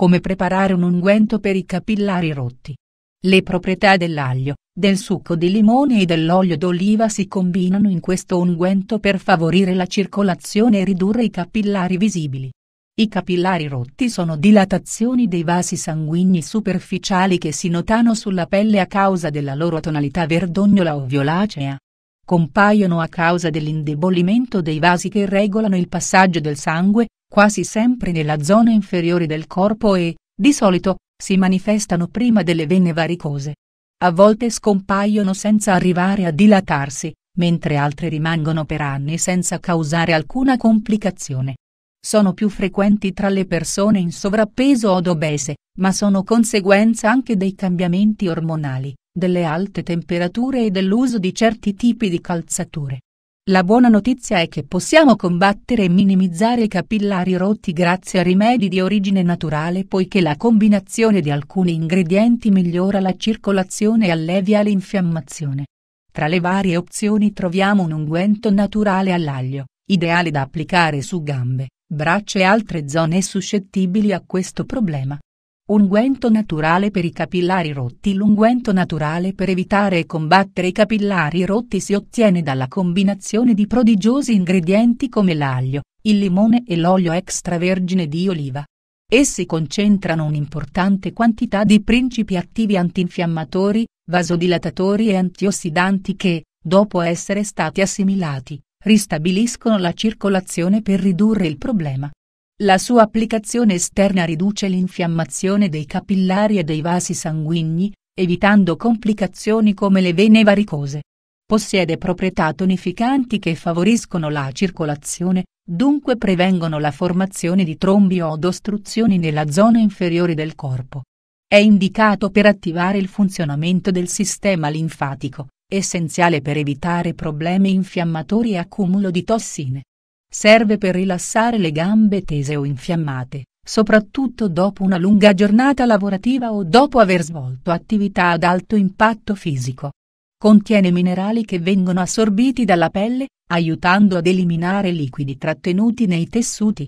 come preparare un unguento per i capillari rotti. Le proprietà dell'aglio, del succo di limone e dell'olio d'oliva si combinano in questo unguento per favorire la circolazione e ridurre i capillari visibili. I capillari rotti sono dilatazioni dei vasi sanguigni superficiali che si notano sulla pelle a causa della loro tonalità verdognola o violacea compaiono a causa dell'indebolimento dei vasi che regolano il passaggio del sangue, quasi sempre nella zona inferiore del corpo e, di solito, si manifestano prima delle vene varicose. A volte scompaiono senza arrivare a dilatarsi, mentre altre rimangono per anni senza causare alcuna complicazione. Sono più frequenti tra le persone in sovrappeso od obese, ma sono conseguenza anche dei cambiamenti ormonali delle alte temperature e dell'uso di certi tipi di calzature. La buona notizia è che possiamo combattere e minimizzare i capillari rotti grazie a rimedi di origine naturale poiché la combinazione di alcuni ingredienti migliora la circolazione e allevia l'infiammazione. Tra le varie opzioni troviamo un unguento naturale all'aglio, ideale da applicare su gambe, braccia e altre zone suscettibili a questo problema. Unguento naturale per i capillari rotti L'unguento naturale per evitare e combattere i capillari rotti si ottiene dalla combinazione di prodigiosi ingredienti come l'aglio, il limone e l'olio extravergine di oliva. Essi concentrano un'importante quantità di principi attivi antinfiammatori, vasodilatatori e antiossidanti che, dopo essere stati assimilati, ristabiliscono la circolazione per ridurre il problema. La sua applicazione esterna riduce l'infiammazione dei capillari e dei vasi sanguigni, evitando complicazioni come le vene varicose. Possiede proprietà tonificanti che favoriscono la circolazione, dunque prevengono la formazione di trombi o d'ostruzioni nella zona inferiore del corpo. È indicato per attivare il funzionamento del sistema linfatico, essenziale per evitare problemi infiammatori e accumulo di tossine. Serve per rilassare le gambe tese o infiammate, soprattutto dopo una lunga giornata lavorativa o dopo aver svolto attività ad alto impatto fisico. Contiene minerali che vengono assorbiti dalla pelle, aiutando ad eliminare liquidi trattenuti nei tessuti.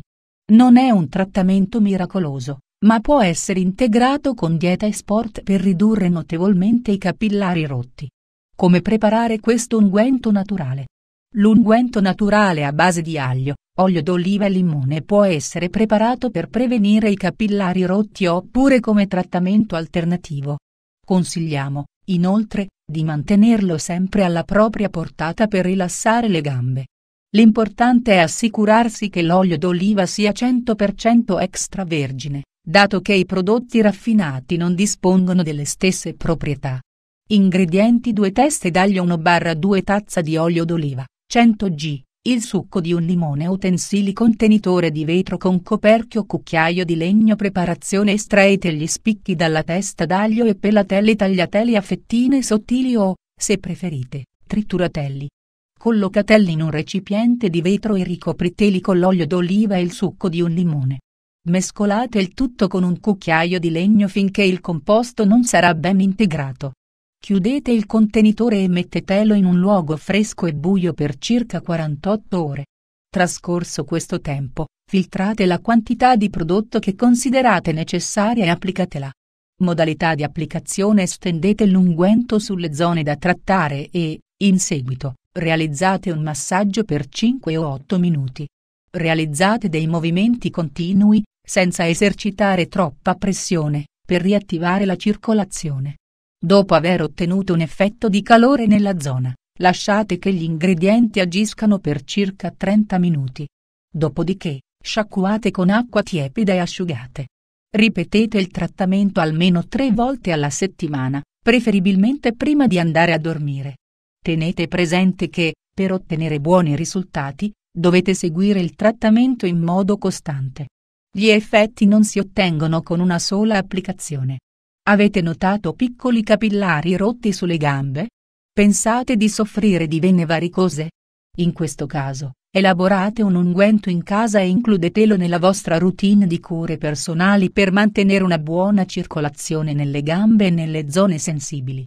Non è un trattamento miracoloso, ma può essere integrato con dieta e sport per ridurre notevolmente i capillari rotti. Come preparare questo unguento naturale? L'unguento naturale a base di aglio, olio d'oliva e limone può essere preparato per prevenire i capillari rotti oppure come trattamento alternativo. Consigliamo, inoltre, di mantenerlo sempre alla propria portata per rilassare le gambe. L'importante è assicurarsi che l'olio d'oliva sia 100% extravergine, dato che i prodotti raffinati non dispongono delle stesse proprietà. Ingredienti 2 teste d'aglio 1-2 tazza di olio d'oliva 100 g, il succo di un limone utensili contenitore di vetro con coperchio cucchiaio di legno preparazione estraete gli spicchi dalla testa d'aglio e pelatelli tagliatelli a fettine sottili o, se preferite, tritturatelli. Collocatelli in un recipiente di vetro e ricopriteli con l'olio d'oliva e il succo di un limone. Mescolate il tutto con un cucchiaio di legno finché il composto non sarà ben integrato. Chiudete il contenitore e mettetelo in un luogo fresco e buio per circa 48 ore. Trascorso questo tempo, filtrate la quantità di prodotto che considerate necessaria e applicatela. Modalità di applicazione Stendete l'unguento sulle zone da trattare e, in seguito, realizzate un massaggio per 5 o 8 minuti. Realizzate dei movimenti continui, senza esercitare troppa pressione, per riattivare la circolazione. Dopo aver ottenuto un effetto di calore nella zona, lasciate che gli ingredienti agiscano per circa 30 minuti. Dopodiché, sciacquate con acqua tiepida e asciugate. Ripetete il trattamento almeno tre volte alla settimana, preferibilmente prima di andare a dormire. Tenete presente che, per ottenere buoni risultati, dovete seguire il trattamento in modo costante. Gli effetti non si ottengono con una sola applicazione. Avete notato piccoli capillari rotti sulle gambe? Pensate di soffrire di vene varicose? In questo caso, elaborate un unguento in casa e includetelo nella vostra routine di cure personali per mantenere una buona circolazione nelle gambe e nelle zone sensibili.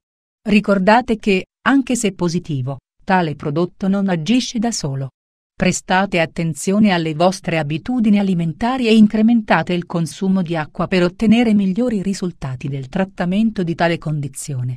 Ricordate che, anche se positivo, tale prodotto non agisce da solo. Prestate attenzione alle vostre abitudini alimentari e incrementate il consumo di acqua per ottenere migliori risultati del trattamento di tale condizione.